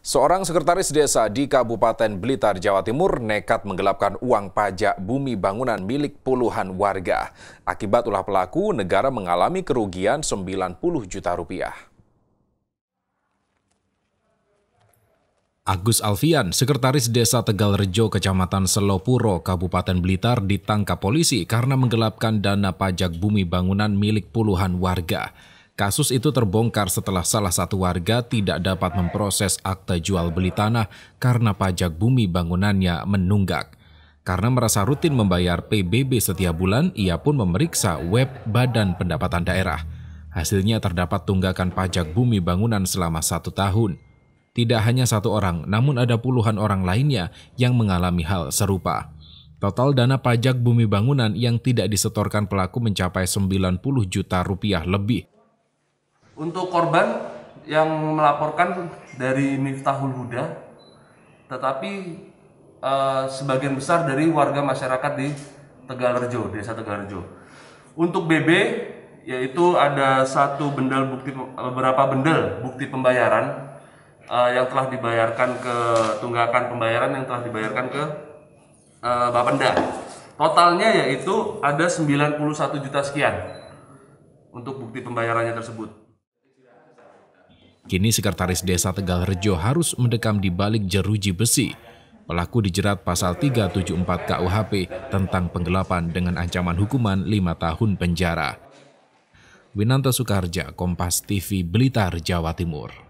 Seorang sekretaris desa di Kabupaten Blitar, Jawa Timur nekat menggelapkan uang pajak bumi bangunan milik puluhan warga. Akibat ulah pelaku, negara mengalami kerugian 90 juta rupiah. Agus Alfian, sekretaris desa Tegal Rejo, Kecamatan Selopuro, Kabupaten Blitar, ditangkap polisi karena menggelapkan dana pajak bumi bangunan milik puluhan warga. Kasus itu terbongkar setelah salah satu warga tidak dapat memproses akta jual beli tanah karena pajak bumi bangunannya menunggak. Karena merasa rutin membayar PBB setiap bulan, ia pun memeriksa web Badan Pendapatan Daerah. Hasilnya terdapat tunggakan pajak bumi bangunan selama satu tahun. Tidak hanya satu orang, namun ada puluhan orang lainnya yang mengalami hal serupa. Total dana pajak bumi bangunan yang tidak disetorkan pelaku mencapai 90 juta rupiah lebih. Untuk korban yang melaporkan dari Miftahul Huda, tetapi uh, sebagian besar dari warga masyarakat di Tegalrejo, Desa Tegalrejo. Untuk BB yaitu ada satu bendel bukti beberapa bendel bukti pembayaran uh, yang telah dibayarkan ke tunggakan pembayaran yang telah dibayarkan ke uh, Bapenda. Totalnya yaitu ada 91 juta sekian untuk bukti pembayarannya tersebut. Kini Sekretaris Desa Tegal Rejo harus mendekam di balik jeruji besi. Pelaku dijerat pasal 374 KUHP tentang penggelapan dengan ancaman hukuman 5 tahun penjara. Winanto Sukarja, Kompas TV, Blitar, Jawa Timur.